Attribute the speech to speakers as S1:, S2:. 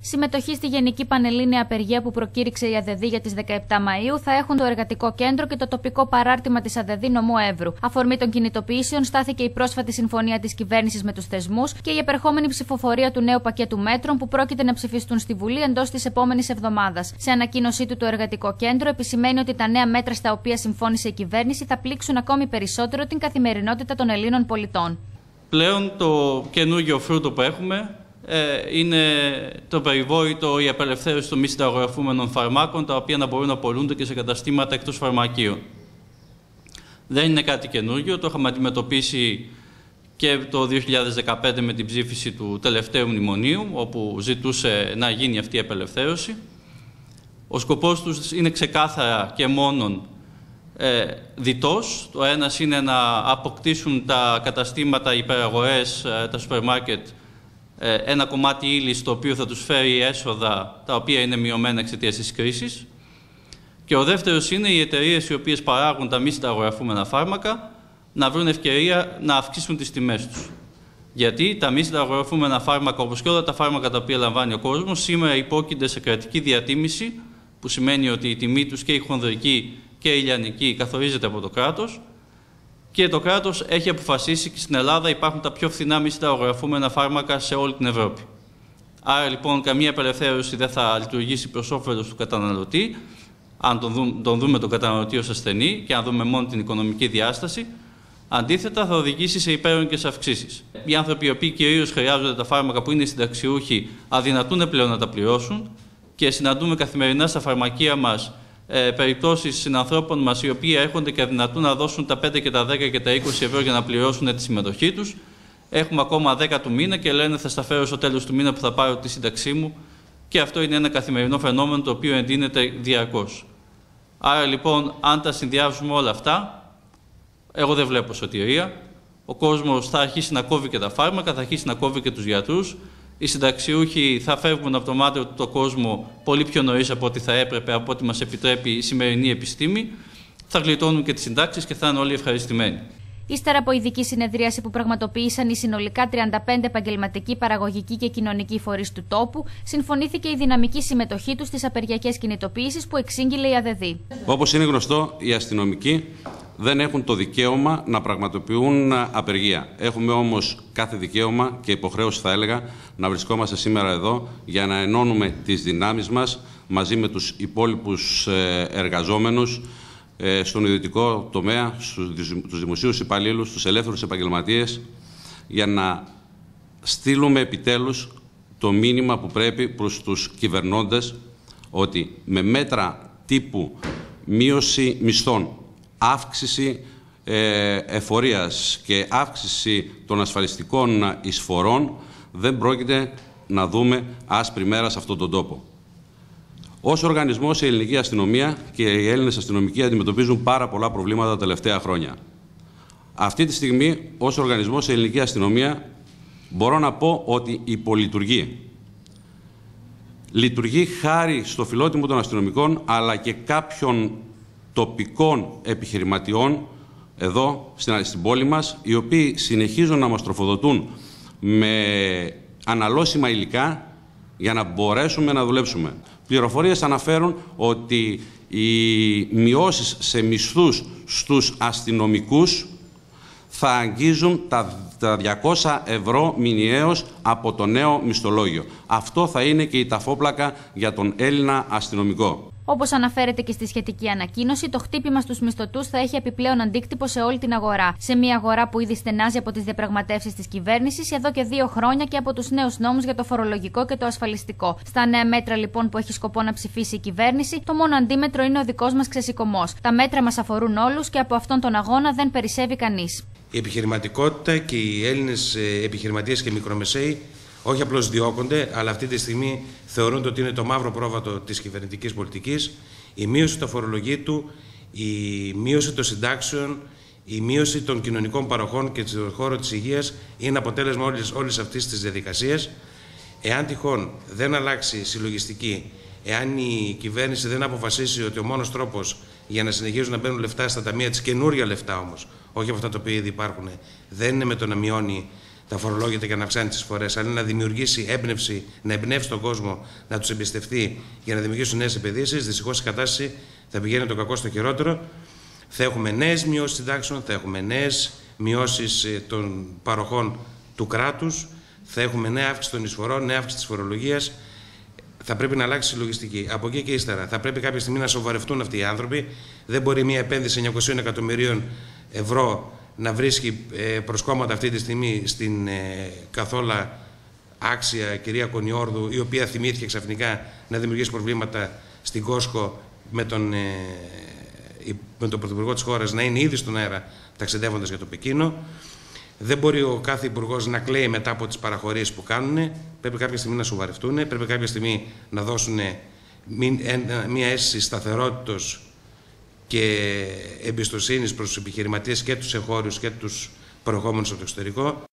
S1: Συμμετοχή στη Γενική Πανελλήνια Απεργία που προκήρυξε η ΑΔΔ για τις 17 Μαου θα έχουν το Εργατικό Κέντρο και το τοπικό παράρτημα της ΑΔΔ Νομού Εύρου. Αφορμή των κινητοποιήσεων στάθηκε η πρόσφατη συμφωνία της κυβέρνησης με τους θεσμούς και η επερχόμενη ψηφοφορία του νέου πακέτου μέτρων που πρόκειται να ψηφιστούν στη Βουλή εντός της επόμενης εβδομάδας. Σε ανακοίνωσή του, το Εργατικό Κέντρο επισημαίνει ότι τα νέα μέτρα στα οποία συμφώνησε η κυβέρνηση θα πλήξουν ακόμη περισσότερο την καθημερινότητα των Ελλήνων πολιτών.
S2: Πλέον το καινούργιο φρούτο που έχουμε ε, είναι το περιβόητο η απελευθέρωση των μη συνταγογραφούμενων φαρμάκων, τα οποία να μπορούν να πολλούνται και σε καταστήματα εκτός φαρμακείου. Δεν είναι κάτι καινούργιο, το είχαμε αντιμετωπίσει και το 2015 με την ψήφιση του τελευταίου μνημονίου, όπου ζητούσε να γίνει αυτή η απελευθέρωση. Ο σκοπός τους είναι ξεκάθαρα και μόνον ε, διτός. Το ένας είναι να αποκτήσουν τα καταστήματα, οι υπεραγορές, ε, τα σούπερ μάρκετ, ε, ένα κομμάτι ύλης το οποίο θα τους φέρει έσοδα τα οποία είναι μειωμένα εξαιτίας της κρίσης. Και ο δεύτερος είναι οι εταιρείες οι οποίες παράγουν τα μη συνταγογραφούμενα φάρμακα να βρουν ευκαιρία να αυξήσουν τις τιμές τους. Γιατί τα μη συνταγογραφούμενα φάρμακα, όπως και όλα τα φάρμακα τα οποία λαμβάνει ο κόσμος, σήμερα υπόκεινται σε κρατική διατίμηση, που σημαίνει ότι η τιμή τους και η χονδρική και η λιανική καθορίζεται από το κράτος και το κράτος έχει αποφασίσει και στην Ελλάδα υπάρχουν τα πιο φθηνά μη συνταγογραφούμενα φάρμακα σε όλη την Ευρώπη. Άρα λοιπόν καμία απελευθέρωση δεν θα λειτουργήσει προς όφελος του καταναλωτή, αν τον, δούμε, τον καταναλωτή ως ασθενή και αν δούμε μόνο την οικονομική διάσταση. Αντίθετα, θα οδηγήσει σε υπέρογγε αυξήσεις. Οι άνθρωποι οι οποίοι κυρίως χρειάζονται τα φάρμακα που είναι συνταξιούχοι αδυνατούν πλέον να τα πληρώσουν και συναντούμε καθημερινά στα φαρμακεία μας ε, περιπτώσεις συνανθρώπων μας οι οποίοι έρχονται και δυνατούν να δώσουν τα 5 και τα 10 και τα 20 ευρώ για να πληρώσουν τη συμμετοχή τους. Έχουμε ακόμα 10 του μήνα και λένε θα στα φέρω στο τέλος του μήνα που θα πάρω τη σύνταξή μου. Και αυτό είναι ένα καθημερινό φαινόμενο το οποίο εντείνεται διαρκώς. Άρα λοιπόν, αν τα συνδυάζουμε όλα αυτά, εγώ δεν βλέπω σωτηρία. Ο κόσμος θα αρχίσει να κόβει και τα φάρμακα, θα αρχίσει να κόβει και τους γιατρούς, οι συνταξιούχοι θα φεύγουν από το μάτι του το κόσμο πολύ πιο νωρίς από ό,τι θα έπρεπε, από ό,τι μας επιτρέπει η σημερινή επιστήμη. Θα γλιτώνουν και τις συντάξεις και θα είναι όλοι ευχαριστημένοι.
S1: Ύστερα από ειδική συνεδρίαση που πραγματοποίησαν οι συνολικά 35 επαγγελματικοί, παραγωγικοί και κοινωνικοί φορείς του τόπου, συμφωνήθηκε η δυναμική συμμετοχή τους στις απεργιακές κινητοποίησει που εξήγηλε η ΑΔΔ.
S3: Όπως είναι γνωστό, οι αστυνομικοί δεν έχουν το δικαίωμα να πραγματοποιούν ε, απεργία. Έχουμε όμως κάθε δικαίωμα και υποχρέωση θα έλεγα να βρισκόμαστε σήμερα εδώ για να ενώνουμε τις δυνάμεις μας μαζί με τους υπόλοιπους ε, εργαζόμενους ε, στον ιδιωτικό τομέα, στους δημοσίους υπαλλήλους, στους ελεύθερους επαγγελματίες για να στείλουμε επιτέλους το μήνυμα που πρέπει προς τους κυβερνώντες ότι με μέτρα τύπου μείωση μισθών αύξηση ε, εφορίας και αύξηση των ασφαλιστικών εισφορών δεν πρόκειται να δούμε άσπρη μέρα σε αυτόν τον τόπο. Ως οργανισμός, η ελληνική αστυνομία και οι Έλληνες αστυνομικοί αντιμετωπίζουν πάρα πολλά προβλήματα τα τελευταία χρόνια. Αυτή τη στιγμή, ως οργανισμός, η ελληνική αστυνομία μπορώ να πω ότι υπολειτουργεί. Λειτουργεί χάρη στο φιλότιμο των αστυνομικών, αλλά και κάποιων τοπικών επιχειρηματιών εδώ στην πόλη μας, οι οποίοι συνεχίζουν να μας τροφοδοτούν με αναλώσιμα υλικά για να μπορέσουμε να δουλέψουμε. Πληροφορίες αναφέρουν ότι οι μειώσεις σε μισθούς στους αστυνομικούς θα αγγίζουν τα 200 ευρώ μηνιαίως από το νέο μισθολόγιο. Αυτό θα είναι και η ταφόπλακα για τον Έλληνα αστυνομικό.
S1: Όπως αναφέρεται και στη σχετική ανακοίνωση, το χτύπημα στους μισθωτούς θα έχει επιπλέον αντίκτυπο σε όλη την αγορά. Σε μια αγορά που ήδη στενάζει από τις διαπραγματεύσεις της κυβέρνησης εδώ και δύο χρόνια και από τους νέους νόμους για το φορολογικό και το ασφαλιστικό. Στα νέα μέτρα λοιπόν που έχει σκοπό να ψηφίσει η κυβέρνηση, το μόνο αντίμετρο είναι ο δικός μας ξεσηκωμός. Τα μέτρα μας αφορούν όλους και από αυτόν τον αγώνα δεν περισσεύει κανείς.
S4: Η επιχειρηματικότητα και οι Έλληνες επιχειρηματίες και μικρομεσαίοι όχι απλώς διώκονται, αλλά αυτή τη στιγμή θεωρούνται ότι είναι το μαύρο πρόβατο της κυβερνητικής πολιτικής, η μείωση του αφορολογήτου, η μείωση των συντάξεων, η μείωση των κοινωνικών παροχών και του χώρο της υγείας είναι αποτέλεσμα όλης, όλης αυτής της διαδικασίας. Εάν τυχόν δεν αλλάξει συλλογιστική, εάν η κυβέρνηση δεν αποφασίσει ότι ο μόνος τρόπος για να συνεχίζουν να μπαίνουν λεφτά στα ταμεία της, καινούρια λεφτά όμως, όχι από αυτά τα οποία ήδη υπάρχουν, δεν είναι με το να μειώνει τα φορολόγια και να αυξάνει τις φορές, αλλά να δημιουργήσει έμπνευση, να εμπνεύσει τον κόσμο να τους εμπιστευτεί για να δημιουργήσουν νέες επενδύσεις. Δυστυχώς η κατάσταση θα πηγαίνει το κακό στο χειρότερο. Θα έχουμε νέες μειώσεις συντάξεων, θα έχουμε νέες μειώσεις ε, των παροχών του κράτους, θα έχουμε νέα αύξηση των εισφορών, νέα αύξηση της φορολογίας. Θα πρέπει να αλλάξει η λογιστική. Από εκεί και ύστερα θα πρέπει κάποια στιγμή να σοβαρευτούν αυτοί οι άνθρωποι. Δεν μπορεί μια επένδυση 900 εκατομμυρίων ευρώ να βρίσκει ε, προσκόμματα αυτή τη στιγμή στην ε, καθόλα άξια κυρία Κονιόρδου, η οποία θυμήθηκε ξαφνικά να δημιουργήσει προβλήματα στην Κόσκο με τον, ε, με τον Πρωθυπουργό της χώρας να είναι ήδη στον αέρα ταξιδεύοντας για το Πεκίνο. Δεν μπορεί ο κάθε υπουργός να κλαίει μετά από τις παραχωρίες που κάνουν. Πρέπει κάποια στιγμή να σοβαρευτούν. Πρέπει κάποια στιγμή να δώσουν μία αίσθηση σταθερότητα και εμπιστοσύνης προς τους επιχειρηματίες και τους εγχώριους και τους προχώμενου στο εξωτερικό